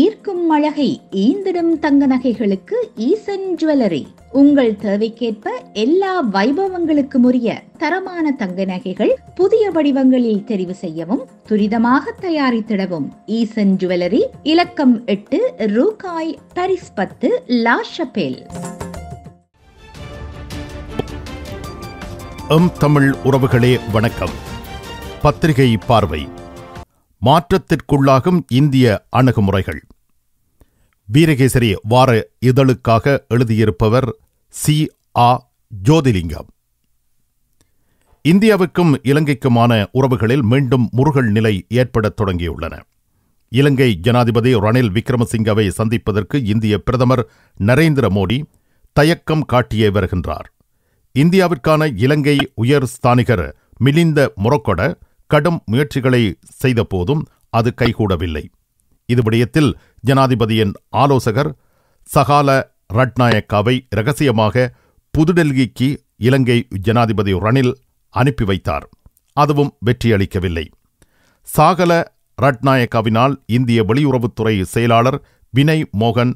ஈர்க்கும் அழகை ஈந்திடும் தங்க நகைகளுக்கு ஈசன் ஜுவல்லரி உங்கள் தேவைக்கேற்ப எல்லா வைபவங்களுக்கும் உரிய தரமான தங்க நகைகள் புதிய வடிவங்களில் தெரிவு செய்யவும் துரிதமாக தயாரித்திடவும் ஈசன் ஜுவல்லரி இலக்கம் எட்டு ரூகாய் பரிஸ் பத்து லாஷபேல் அம் தமிழ் உறவுகளே வணக்கம் பத்திரிகை பார்வை மாற்றத்திற்குள்ளாகும் இந்திய அணுகுமுறைகள் வீரகேசரி வார இதழுக்காக எழுதியிருப்பவர் சி ஆ ஜோதிலிங்கம் இந்தியாவுக்கும் இலங்கைக்குமான உறவுகளில் மீண்டும் முருகல் நிலை ஏற்படத் தொடங்கியுள்ளன இலங்கை ஜனாதிபதி ரணில் விக்ரமசிங்கவை சந்திப்பதற்கு இந்திய பிரதமர் நரேந்திர மோடி தயக்கம் காட்டியே வருகின்றார் இந்தியாவிற்கான இலங்கை உயர் ஸ்தானிகர் மிலிந்த முரக்கொட கடும் முயற்சிகளை செய்த போதும் அது கைகூடவில்லை இது விடயத்தில் ஜனாதிபதியின் ஆலோசகர் சகால ரட்நாயக்காவை ரகசியமாக புதுடெல்லிக்கு இலங்கை ஜனாதிபதி ரணில் அனுப்பி வைத்தார் அதுவும் வெற்றியளிக்கவில்லை சாகல ரட்நாயக்காவினால் இந்திய வெளியுறவுத்துறை செயலாளர் வினய் மோகன்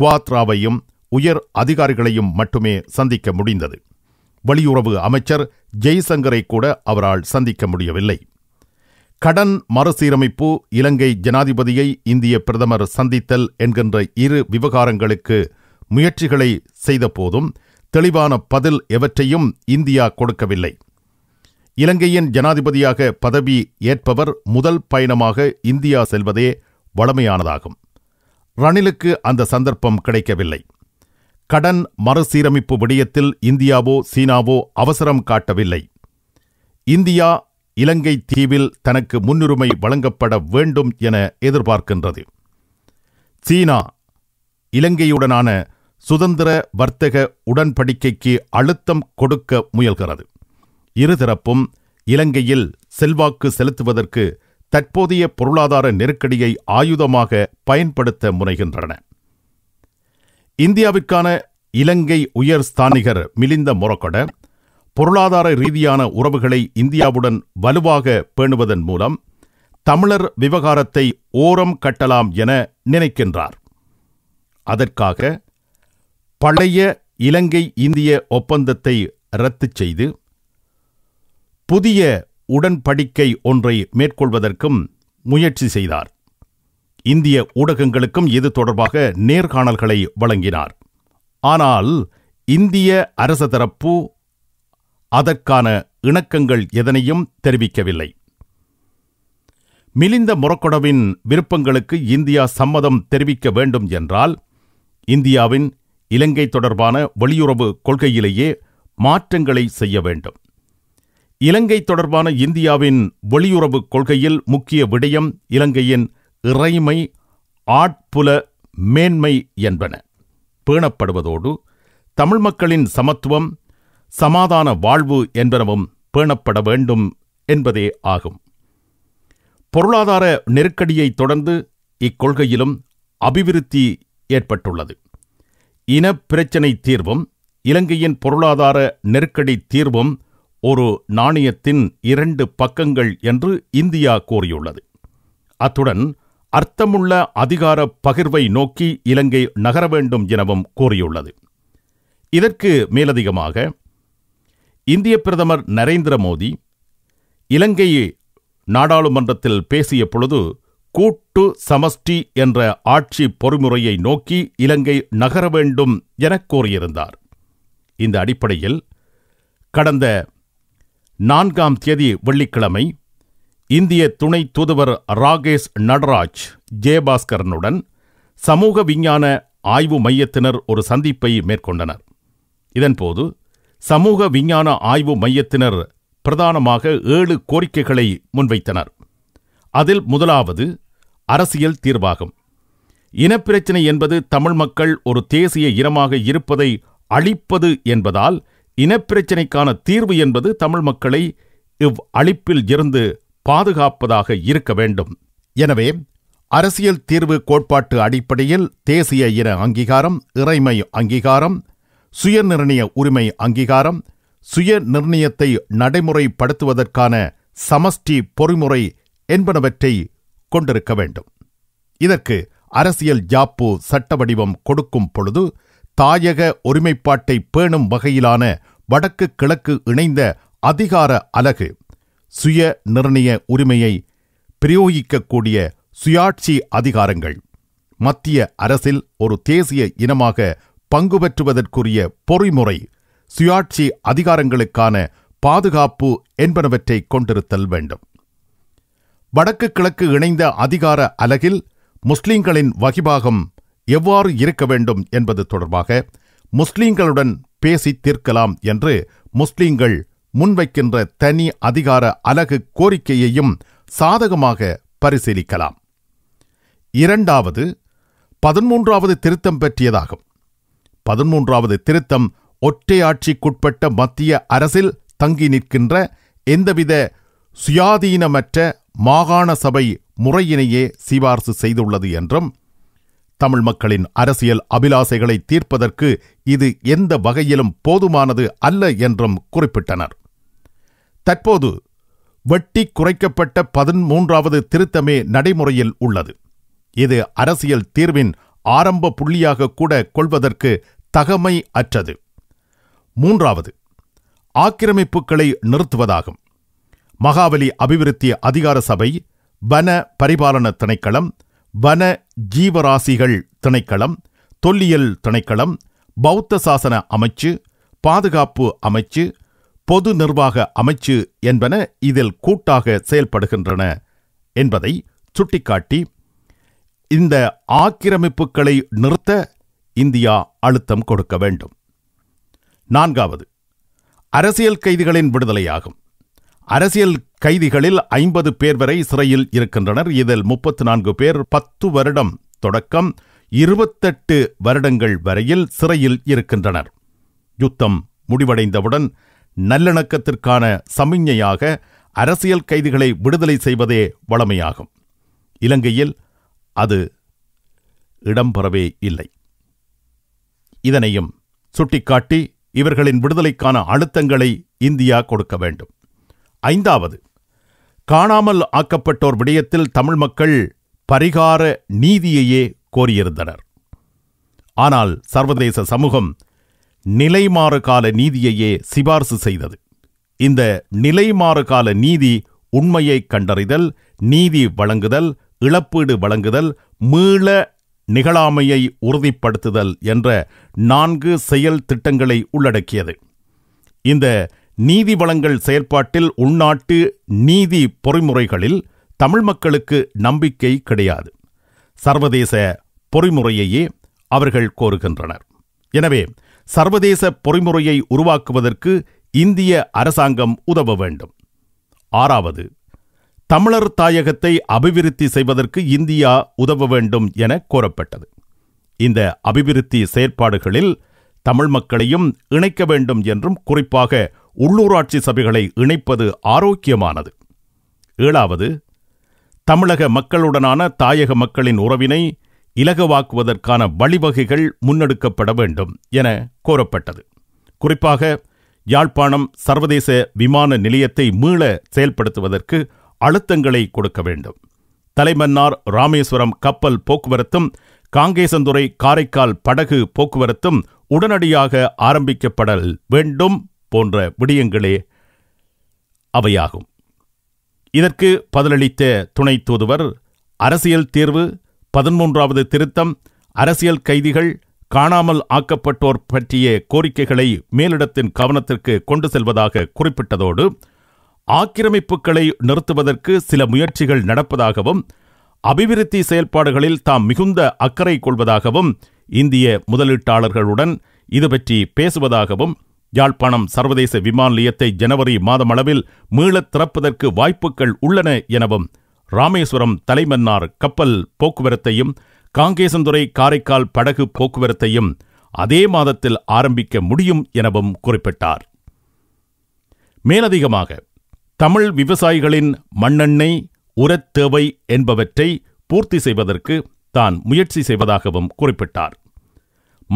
குவாத்ராவையும் உயர் அதிகாரிகளையும் மட்டுமே சந்திக்க முடிந்தது வெளியுறவு அமைச்சர் ஜெய்சங்கரை கூட அவரால் சந்திக்க முடியவில்லை கடன் மறுசீரமைப்பு இலங்கை ஜனாதிபதியை இந்திய பிரதமர் சந்தித்தல் என்கின்ற இரு விவகாரங்களுக்கு முயற்சிகளை செய்தபோதும் தெளிவான பதில் எவற்றையும் இந்தியா கொடுக்கவில்லை இலங்கையின் ஜனாதிபதியாக பதவி ஏற்பவர் முதல் பயணமாக இந்தியா செல்வதே வளமையானதாகும் ரணிலுக்கு அந்த சந்தர்ப்பம் கிடைக்கவில்லை கடன் மறுசீரமைப்பு விடயத்தில் இந்தியாவோ சீனாவோ அவசரம் காட்டவில்லை இந்தியா இலங்கை தீவில் தனக்கு முன்னுரிமை வழங்கப்பட வேண்டும் என எதிர்பார்க்கின்றது சீனா இலங்கையுடனான சுதந்திர வர்த்தக உடன்படிக்கைக்கு அழுத்தம் கொடுக்க முயல்கிறது இருதரப்பும் இலங்கையில் செல்வாக்கு செலுத்துவதற்கு தற்போதைய பொருளாதார நெருக்கடியை ஆயுதமாக பயன்படுத்த முனைகின்றன இந்தியாவிற்கான இலங்கை உயர் ஸ்தானிகர் மிலிந்த மொரக்கொட பொருளாதார ரீதியான உறவுகளை இந்தியாவுடன் வலுவாக பேணுவதன் மூலம் தமிழர் விவகாரத்தை ஓரம் கட்டலாம் என நினைக்கின்றார் அதற்காக பழைய இலங்கை இந்திய ஒப்பந்தத்தை ரத்து செய்து புதிய உடன்படிக்கை ஒன்றை மேற்கொள்வதற்கும் முயற்சி செய்தார் இந்திய ஊடகங்களுக்கும் இது தொடர்பாக நேர்காணல்களை வழங்கினார் ஆனால் இந்திய அரச தரப்பு அதற்கான இணக்கங்கள் எதனையும் தெரிவிக்கவில்லை மிலிந்த மொரக்கொடவின் விருப்பங்களுக்கு இந்தியா சம்மதம் தெரிவிக்க வேண்டும் என்றால் இந்தியாவின் இலங்கை தொடர்பான வெளியுறவு கொள்கையிலேயே மாற்றங்களை செய்ய வேண்டும் இலங்கை தொடர்பான இந்தியாவின் வெளியுறவு கொள்கையில் முக்கிய விடயம் இலங்கையின் இறைமை ஆட்புல மேன்மை என்பன பேணப்படுவதோடு தமிழ் மக்களின் சமத்துவம் சமாதான வாழ்வு என்பனவும் பேணப்பட வேண்டும் என்பதே ஆகும் பொருளாதார நெருக்கடியை தொடர்ந்து இக்கொள்கையிலும் அபிவிருத்தி ஏற்பட்டுள்ளது இன பிரச்சினை தீர்வும் இலங்கையின் பொருளாதார நெருக்கடி தீர்வும் ஒரு நாணயத்தின் இரண்டு பக்கங்கள் என்று இந்தியா கூறியுள்ளது அத்துடன் அர்த்தமுள்ள அதிகார பகிர்வை நோக்கி இலங்கை நகர வேண்டும் எனவும் கூறியுள்ளது இதற்கு மேலதிகமாக இந்திய பிரதமர் நரேந்திர மோடி இலங்கை நாடாளுமன்றத்தில் பேசிய பொழுது கூட்டு சமஷ்டி என்ற ஆட்சி பொறிமுறையை நோக்கி இலங்கை நகர வேண்டும் என கோரியிருந்தார் இந்த அடிப்படையில் கடந்த நான்காம் தேதி வெள்ளிக்கிழமை இந்திய துணை தூதுவர் ராகேஷ் நடராஜ் ஜெயபாஸ்கரனுடன் சமூக விஞ்ஞான ஆய்வு மையத்தினர் ஒரு சந்திப்பை மேற்கொண்டனர் இதன்போது சமூக விஞ்ஞான ஆய்வு மையத்தினர் பிரதானமாக ஏழு கோரிக்கைகளை முன்வைத்தனர் அதில் முதலாவது அரசியல் தீர்வாகும் இனப்பிரச்சினை என்பது தமிழ் மக்கள் ஒரு தேசிய இனமாக இருப்பதை அழிப்பது என்பதால் இனப்பிரச்சினைக்கான தீர்வு என்பது தமிழ் மக்களை இவ் அழிப்பில் இருந்து பாதுகாப்பதாக இருக்க வேண்டும் எனவே அரசியல் தீர்வு கோட்பாட்டு அடிப்படையில் தேசிய இன அங்கீகாரம் இறைமை அங்கீகாரம் சுயநிர்ணய உரிமை அங்கீகாரம் சுய நிர்ணயத்தை நடைமுறைப்படுத்துவதற்கான சமஷ்டி பொறிமுறை என்பனவற்றை கொண்டிருக்க வேண்டும் இதற்கு அரசியல் ஜாப்பு சட்ட வடிவம் கொடுக்கும் பொழுது தாயக ஒருமைப்பாட்டை பேணும் வகையிலான வடக்கு கிழக்கு இணைந்த அதிகார அலகு சுய நிர்ணய உரிமையை பிரயோகிக்கக்கூடிய சுயாட்சி அதிகாரங்கள் மத்திய அரசில் ஒரு தேசிய இனமாக பங்கு பெற்றுவதற்குரிய பொறிமுறை சுயாட்சி அதிகாரங்களுக்கான பாதுகாப்பு என்பனவற்றை கொண்டிருத்தல் வேண்டும் வடக்கு கிழக்கு இணைந்த அதிகார அலகில் முஸ்லிம்களின் வகிபாகம் எவ்வாறு இருக்க வேண்டும் என்பது தொடர்பாக முஸ்லிம்களுடன் பேசி தீர்க்கலாம் என்று முஸ்லிம்கள் முன்வைக்கின்ற தனி அதிகார அலகு கோரிக்கையையும் சாதகமாக பரிசீலிக்கலாம் இரண்டாவது பதிமூன்றாவது திருத்தம் பற்றியதாகும் பதிமூன்றாவது திருத்தம் ஒற்றையாட்சிக்குட்பட்ட மத்திய அரசில் தங்கி நிற்கின்ற எந்தவித சுயாதீனமற்ற மாகாண சபை முறையினையே சிபார்சு செய்துள்ளது என்றும் தமிழ் மக்களின் அரசியல் அபிலாசைகளை தீர்ப்பதற்கு இது எந்த வகையிலும் போதுமானது அல்ல என்றும் குறிப்பிட்டனர் தற்போது வெட்டி குறைக்கப்பட்ட பதிமூன்றாவது திருத்தமே நடைமுறையில் உள்ளது இது அரசியல் தீர்வின் ஆரம்ப புள்ளியாக கூட கொள்வதற்கு தகமை அற்றது மூன்றாவது ஆக்கிரமிப்புகளை நிறுத்துவதாகும் மகாவலி அபிவிருத்தி அதிகார சபை வன பரிபாலன திணைக்களம் வன ஜீவராசிகள் திணைக்களம் தொல்லியல் திணைக்களம் பௌத்த சாசன அமைச்சு பாதுகாப்பு அமைச்சு பொது நிர்வாக அமைச்சு என்பன இதில் கூட்டாக செயல்படுகின்றன என்பதை சுட்டிக்காட்டி இந்த ஆக்கிரமிப்புகளை நிறுத்த இந்தியா அழுத்தம் கொடுக்க வேண்டும் நான்காவது அரசியல் கைதிகளின் விடுதலையாகும் அரசியல் கைதிகளில் ஐம்பது பேர் வரை சிறையில் இருக்கின்றனர் இதில் முப்பத்து நான்கு பேர் பத்து வருடம் தொடக்கம் இருபத்தெட்டு வருடங்கள் வரையில் சிறையில் இருக்கின்றனர் யுத்தம் முடிவடைந்தவுடன் நல்லிணக்கத்திற்கான சமிஞ்ஞையாக அரசியல் கைதிகளை விடுதலை செய்வதே வளமையாகும் இலங்கையில் அது இடம்பெறவே இல்லை இதனையும் சுட்டிக்காட்டி இவர்களின் விடுதலைக்கான அழுத்தங்களை இந்தியா கொடுக்க வேண்டும் ஐந்தாவது காணாமல் ஆக்கப்பட்டோர் விடயத்தில் தமிழ் மக்கள் பரிகார நீதியையே கோரியிருந்தனர் ஆனால் சர்வதேச சமூகம் நிலைமாறு கால நீதியையே சிபார்சு செய்தது இந்த நிலைமாறு கால நீதி உண்மையை கண்டறிதல் நீதி வழங்குதல் இழப்பீடு வழங்குதல் மீள நிகழாமையை உறுதிப்படுத்துதல் என்ற நான்கு செயல் திட்டங்களை உள்ளடக்கியது இந்த நீதி வளங்கள் செயற்பாட்டில் உள்நாட்டு நீதி பொறிமுறைகளில் தமிழ் மக்களுக்கு நம்பிக்கை கிடையாது சர்வதேச பொறிமுறையையே அவர்கள் கோருகின்றனர் எனவே சர்வதேச பொறிமுறையை உருவாக்குவதற்கு இந்திய அரசாங்கம் உதவ வேண்டும் ஆறாவது தமிழர் தாயகத்தை அபிவிருத்தி செய்வதற்கு இந்தியா உதவ வேண்டும் என கோரப்பட்டது இந்த அபிவிருத்தி செயற்பாடுகளில் தமிழ் மக்களையும் இணைக்க வேண்டும் என்றும் குறிப்பாக உள்ளூராட்சி சபைகளை இணைப்பது ஆரோக்கியமானது ஏழாவது தமிழக மக்களுடனான தாயக மக்களின் உறவினை இலகுவாக்குவதற்கான வழிவகைகள் முன்னெடுக்கப்பட வேண்டும் என கோரப்பட்டது குறிப்பாக யாழ்ப்பாணம் சர்வதேச விமான நிலையத்தை மீள செயல்படுத்துவதற்கு அழுத்தங்களை கொடுக்க வேண்டும் தலைமன்னார் ராமேஸ்வரம் கப்பல் போக்குவரத்தும் காங்கேசந்துறை காரைக்கால் படகு போக்குவரத்தும் உடனடியாக ஆரம்பிக்கப்படல் வேண்டும் போன்ற விடயங்களே அவையாகும் இதற்கு பதிலளித்த துணை தூதுவர் அரசியல் தீர்வு பதிமூன்றாவது திருத்தம் அரசியல் கைதிகள் காணாமல் ஆக்கப்பட்டோர் பற்றிய கோரிக்கைகளை மேலிடத்தின் கவனத்திற்கு கொண்டு செல்வதாக குறிப்பிட்டதோடு ஆக்கிரமிப்புகளை நிறுத்துவதற்கு சில முயற்சிகள் நடப்பதாகவும் அபிவிருத்தி செயல்பாடுகளில் தாம் மிகுந்த அக்கறை கொள்வதாகவும் இந்திய முதலீட்டாளர்களுடன் இது பற்றி பேசுவதாகவும் யாழ்ப்பாணம் சர்வதேச விமான நிலையத்தை ஜனவரி மாதமளவில் மீளத் திறப்பதற்கு வாய்ப்புகள் உள்ளன எனவும் ராமேஸ்வரம் தலைமன்னார் கப்பல் போக்குவரத்தையும் காங்கேசந்துறை காரைக்கால் படகு போக்குவரத்தையும் அதே மாதத்தில் ஆரம்பிக்க முடியும் எனவும் குறிப்பிட்டார் மேலதிகமாக தமிழ் விவசாயிகளின் மண்ணெண்ணெய் உரத் தேவை என்பவற்றை பூர்த்தி செய்வதற்கு தான் முயற்சி செய்வதாகவும் குறிப்பிட்டார்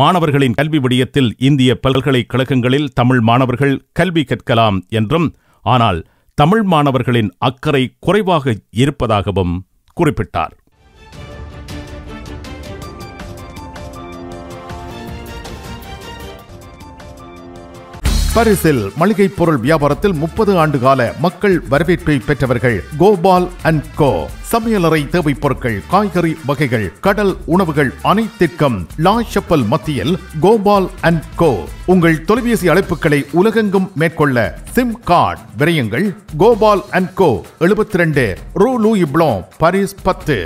மாணவர்களின் கல்வி விடயத்தில் இந்திய பல்கலைக்கழகங்களில் தமிழ் மாணவர்கள் கல்வி கற்கலாம் என்றும் ஆனால் தமிழ் மாணவர்களின் அக்கறை குறைவாக இருப்பதாகவும் குறிப்பிட்டார் பாரிஸில் மளிகை பொருள் வியாபாரத்தில் முப்பது ஆண்டு கால மக்கள் வரவேற்பை பெற்றவர்கள் கோபால் அண்ட் கோ சமையலறை தேவைப் பொருட்கள் காய்கறி வகைகள் கடல் உணவுகள் அனைத்திற்கும் லா மத்தியில் கோபால் அண்ட் கோ உங்கள் தொலைபேசி அழைப்புகளை உலகெங்கும் மேற்கொள்ள சிம் கார்டு விரயங்கள் கோபால் அண்ட் கோ எழுபத்தி ரெண்டு ரூ லூயிப்ளோ பாரிஸ் பத்து